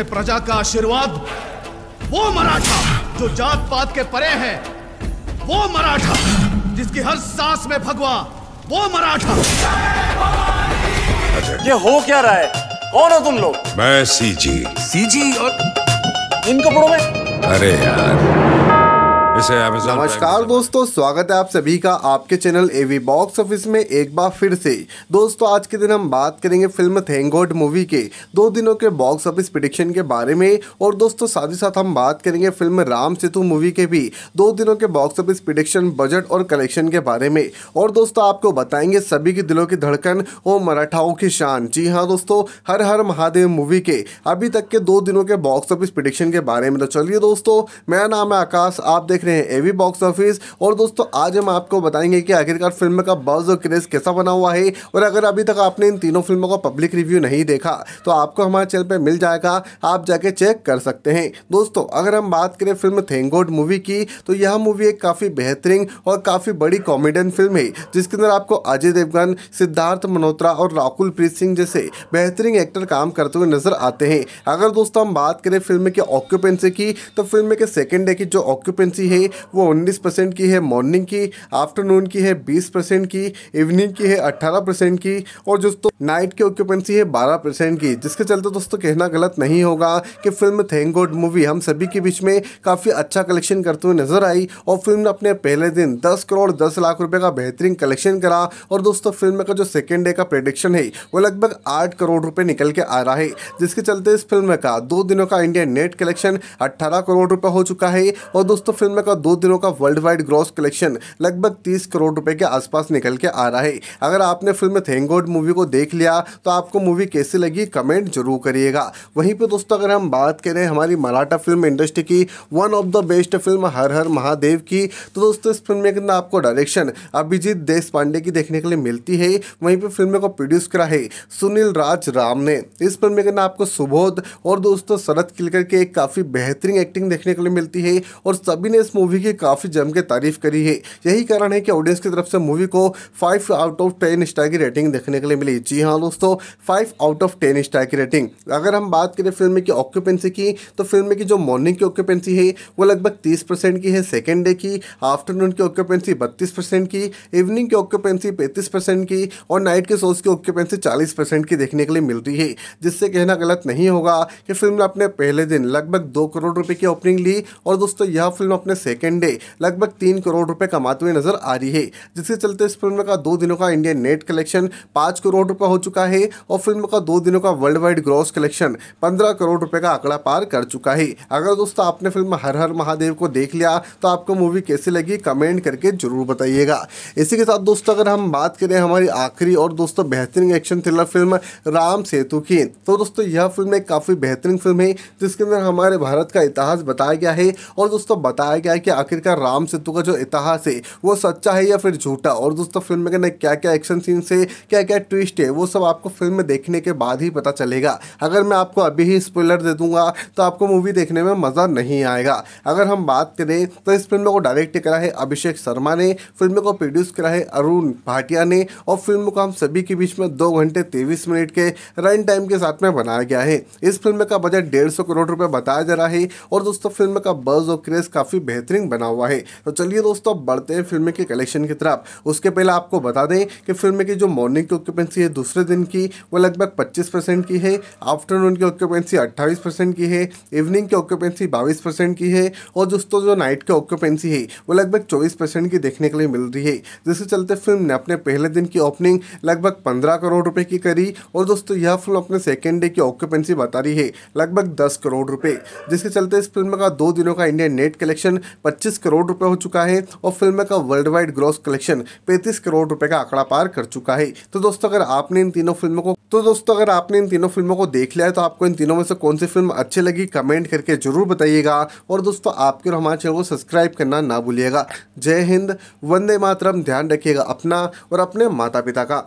से प्रजा का आशीर्वाद वो मराठा जो जात पात के परे है वो मराठा जिसकी हर सांस में भगवा वो मराठा अच्छा, ये हो क्या रहा है कौन हो तुम लोग मैं सीजी सीजी और इनको पढ़ो में अरे यार नमस्कार दोस्तों स्वागत है आप सभी का आपके चैनल एवी बॉक्स ऑफिस में एक बार फिर से दोस्तों आज के दिन हम बात करेंगे फिल्म थैंगोड मूवी के दो दिनों के बॉक्स ऑफिस प्रिडिक्शन के बारे में और दोस्तों साथ ही साथ हम बात करेंगे फिल्म राम सेतु मूवी के भी दो दिनों के बॉक्स ऑफिस प्रिडिक्शन बजट और कलेक्शन के बारे में और दोस्तों आपको बताएंगे सभी के दिलों की धड़कन और मराठाओं की शान जी हाँ दोस्तों हर हर महादेव मूवी के अभी तक के दो दिनों के बॉक्स ऑफिस प्रिडिक्शन के बारे में तो चलिए दोस्तों मेरा नाम है आकाश आप देख रहे हैं हैं एवी बॉक्स ऑफिस और दोस्तों आज हम आपको बताएंगे कि आखिरकार फिल्म का बज और क्रेज कैसा बना हुआ है और अगर अभी तक आपने इन तीनों फिल्मों का पब्लिक रिव्यू नहीं देखा तो आपको हमारे चैनल पर मिल जाएगा आप जाके चेक कर सकते हैं दोस्तों अगर हम बात करें फिल्म थेंगोड मूवी की तो यह मूवी एक काफ़ी बेहतरीन और काफ़ी बड़ी कॉमेडियन फिल्म है जिसके अंदर आपको अजय देवगन सिद्धार्थ मल्होत्रा और राकुल प्रीत सिंह जैसे बेहतरीन एक्टर काम करते हुए नजर आते हैं अगर दोस्तों हम बात करें फिल्म के ऑक्यूपेंसी की तो फिल्म के सेकेंड डे की जो ऑक्यूपेंसी है है वो 19 परसेंट की है मॉर्निंग की आफ्टरनून की है 20 परसेंट की इवनिंग की है 18 परसेंट की और दोस्तों नाइट की ऑक्यूपेंसी है 12 परसेंट की जिसके चलते दोस्तों कहना गलत नहीं होगा कि फिल्म थैंक गॉड मूवी हम सभी के बीच में काफ़ी अच्छा कलेक्शन करते हुए नजर आई और फिल्म ने अपने पहले दिन दस करोड़ दस लाख रुपये का बेहतरीन कलेक्शन करा और दोस्तों फिल्म का जो सेकेंड डे का प्रोडिक्शन है वो लगभग आठ करोड़ रुपये निकल के आ रहा है जिसके चलते इस फिल्म का दो दिनों का इंडिया नेट कलेक्शन अट्ठारह करोड़ रुपये हो चुका है और दोस्तों फिल्म का का दो दिनों का वर्ल्ड वाइड ग्रॉस कलेक्शन लगभग तीस करोड़ रुपए के आसपास निकल के आ रहा है अगर आपने फिल्म थेंगोड मूवी को देख लिया तो आपको मूवी कैसी लगी कमेंट जरूर करिएगा वहीं पर दोस्तों अगर हम बात करें हमारी मराठा फिल्म इंडस्ट्री की one of the best film Har Har Mahadev की तो दोस्तों इस फिल्म में आपको डायरेक्शन अभिजीत देश की देखने के लिए मिलती है वहीं पर फिल्म को प्रोड्यूस करा है सुनील राज राम ने इस फिल्म में करना आपको सुबोध और दोस्तों शरद किलकर के एक काफ़ी बेहतरीन एक्टिंग देखने के लिए मिलती है और सभी ने इस मूवी की काफ़ी जम के तारीफ करी है यही कारण है कि ऑडियंस की तरफ से मूवी को five out of ten star की रेटिंग देखने के लिए मिली जी हाँ दोस्तों five out of ten star की रेटिंग अगर हम बात करें फिल्म की ऑक्यूपेंसी की तो फिल्म की जो मॉर्निंग की ऑक्यूपेंसी है वो लगभग तीस परसेंट की है सेकेंड डे की आफ्टरनून की ऑक्यूपेंसी बत्तीस परसेंट की इवनिंग की ऑक्यूपेंसी पैंतीस परसेंट की और नाइट के सोर्स की ऑक्यूपेंसी चालीस परसेंट की देखने के लिए मिलती है जिससे कहना गलत नहीं होगा कि फिल्म ने अपने पहले दिन लगभग दो करोड़ रुपए की ओपनिंग ली और दोस्तों यह फिल्म अपने सेकेंड डे लगभग तीन करोड़ रुपए कमाते हुए नजर आ रही है जिसके चलते इस फिल्म का दो दिनों का इंडियन नेट कलेक्शन पांच करोड़ रुपए हो चुका है और फिल्म का दो दिनों का वर्ल्ड वाइड ग्रॉस कलेक्शन पंद्रह करोड़ रुपए का आंकड़ा पार कर चुका है अगर दोस्तों आपने फिल्म हर हर महादेव को देख लिया तो आपको मूवी कैसी लगी कमेंट करके जरूर बताइएगा इसी के साथ दोस्तों अगर हम बात करें हमारी आखिरी और दोस्तों बेहतरीन action thriller film Ram Setu की तो दोस्तों यह फिल्म एक काफ़ी बेहतरीन फिल्म है जिसके अंदर हमारे भारत का इतिहास बताया गया है और दोस्तों बताया गया है कि आखिरकार राम सेतु का जो इतिहास है वो सच्चा है या फिर झूठा और दोस्तों फिल्म में कहना क्या क्या एक्शन सीन से क्या क्या ट्विस्ट है वो सब आपको फिल्म में देखने के बाद ही पता चलेगा अगर मैं आपको अभी ही स्पॉइलर दे दूंगा तो आपको मूवी देखने में मज़ा नहीं आएगा अगर हम बात करें तो इस फिल्म को डायरेक्ट करा है अभिषेक शर्मा ने फिल्म को प्रोड्यूस करा है अरुण भाटिया ने और फिल्म को हम सभी के बीच में दो घंटे तेईस मिनट के रन टाइम के साथ में बनाया गया है इस फिल्म का बजट डेढ़ करोड़ रुपये बताया जा रहा है और दोस्तों फिल्म का बर्ज और क्रेज काफ़ी बेहतर बेहतरीन बना हुआ है तो चलिए दोस्तों अब बढ़ते हैं फिल्म के कलेक्शन की तरफ उसके पहले आपको बता दें कि फिल्म की जो मॉर्निंग की ऑक्यूपेंसी है दूसरे दिन की वो लगभग पच्चीस की है आफ्टरनून की ऑक्यूपेंसी अट्ठाईस की है इवनिंग की ऑक्यूपेंसी बाईस की है और दोस्तों जो नाइट की ऑक्यूपेंसी है वो लगभग चौबीस की देखने के लिए मिल रही है जिसके चलते फिल्म ने अपने पहले दिन की ओपनिंग लगभग पंद्रह करोड़ रुपए की करी और दोस्तों यह फिल्म अपने सेकेंड डे की ऑक्यूपेंसी बता रही है लगभग दस करोड़ रुपए जिसके चलते इस फिल्म का दो दिनों का इंडियन नेट कलेक्शन पच्चीस करोड़ रुपए हो चुका है और फिल्म का वर्ल्ड वाइड ग्रॉस कलेक्शन पैंतीस करोड़ रुपए का आंकड़ा पार कर चुका है तो दोस्तों अगर आपने इन तीनों फिल्मों को तो दोस्तों अगर आपने इन तीनों फिल्मों को देख लिया है तो आपको इन तीनों में से कौन सी फिल्म अच्छी लगी कमेंट करके जरूर बताइएगा और दोस्तों आपके और हमारे चैनल को सब्सक्राइब करना ना भूलिएगा जय हिंद वंदे मातरम ध्यान रखिएगा अपना और अपने माता पिता का